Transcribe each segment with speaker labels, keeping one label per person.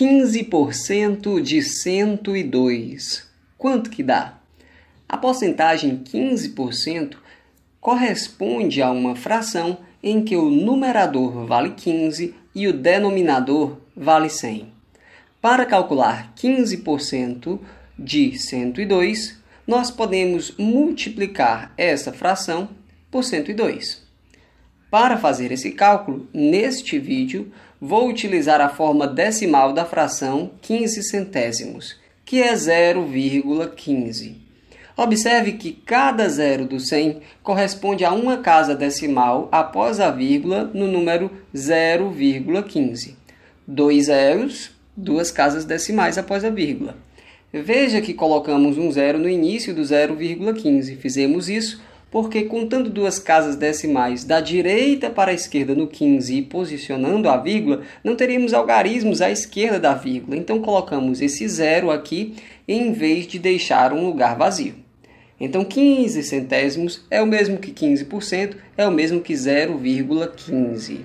Speaker 1: 15% de 102. Quanto que dá? A porcentagem 15% corresponde a uma fração em que o numerador vale 15 e o denominador vale 100. Para calcular 15% de 102, nós podemos multiplicar essa fração por 102. Para fazer esse cálculo, neste vídeo, vou utilizar a forma decimal da fração 15 centésimos, que é 0,15. Observe que cada zero do 100 corresponde a uma casa decimal após a vírgula no número 0,15. Dois zeros, duas casas decimais após a vírgula. Veja que colocamos um zero no início do 0,15. Fizemos isso porque contando duas casas decimais da direita para a esquerda no 15 e posicionando a vírgula, não teríamos algarismos à esquerda da vírgula. Então colocamos esse zero aqui em vez de deixar um lugar vazio. Então 15 centésimos é o mesmo que 15%, é o mesmo que 0,15.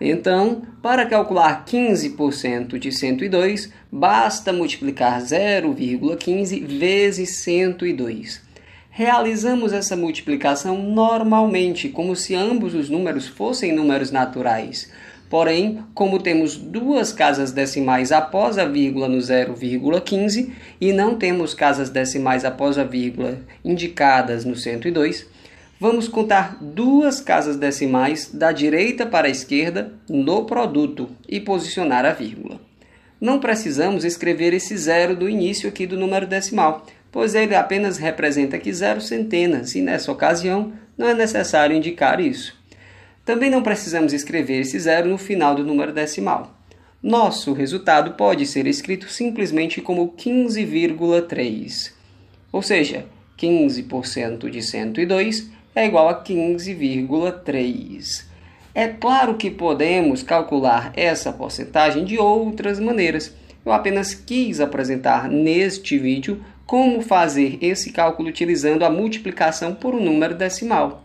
Speaker 1: Então, para calcular 15% de 102, basta multiplicar 0,15 vezes 102 realizamos essa multiplicação normalmente, como se ambos os números fossem números naturais. Porém, como temos duas casas decimais após a vírgula no 0,15 e não temos casas decimais após a vírgula indicadas no 102, vamos contar duas casas decimais da direita para a esquerda no produto e posicionar a vírgula. Não precisamos escrever esse zero do início aqui do número decimal, pois ele apenas representa aqui zero centenas e, nessa ocasião, não é necessário indicar isso. Também não precisamos escrever esse zero no final do número decimal. Nosso resultado pode ser escrito simplesmente como 15,3, ou seja, 15% de 102 é igual a 15,3. É claro que podemos calcular essa porcentagem de outras maneiras. Eu apenas quis apresentar neste vídeo como fazer esse cálculo utilizando a multiplicação por um número decimal?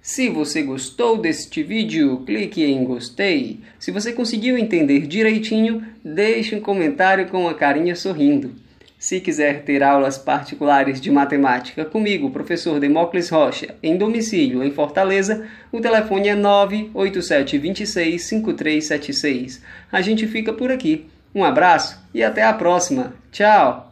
Speaker 1: Se você gostou deste vídeo, clique em gostei. Se você conseguiu entender direitinho, deixe um comentário com a carinha sorrindo. Se quiser ter aulas particulares de matemática comigo, professor Demócles Rocha, em domicílio em Fortaleza, o telefone é 987265376. A gente fica por aqui. Um abraço e até a próxima. Tchau!